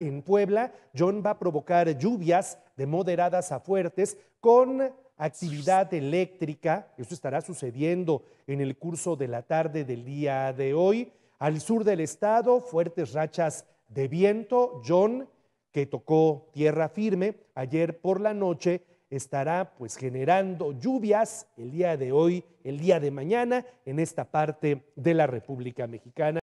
en Puebla, John va a provocar lluvias de moderadas a fuertes con actividad eléctrica. Eso estará sucediendo en el curso de la tarde del día de hoy. Al sur del estado, fuertes rachas de viento. John, que tocó tierra firme ayer por la noche, estará pues generando lluvias el día de hoy, el día de mañana en esta parte de la República Mexicana.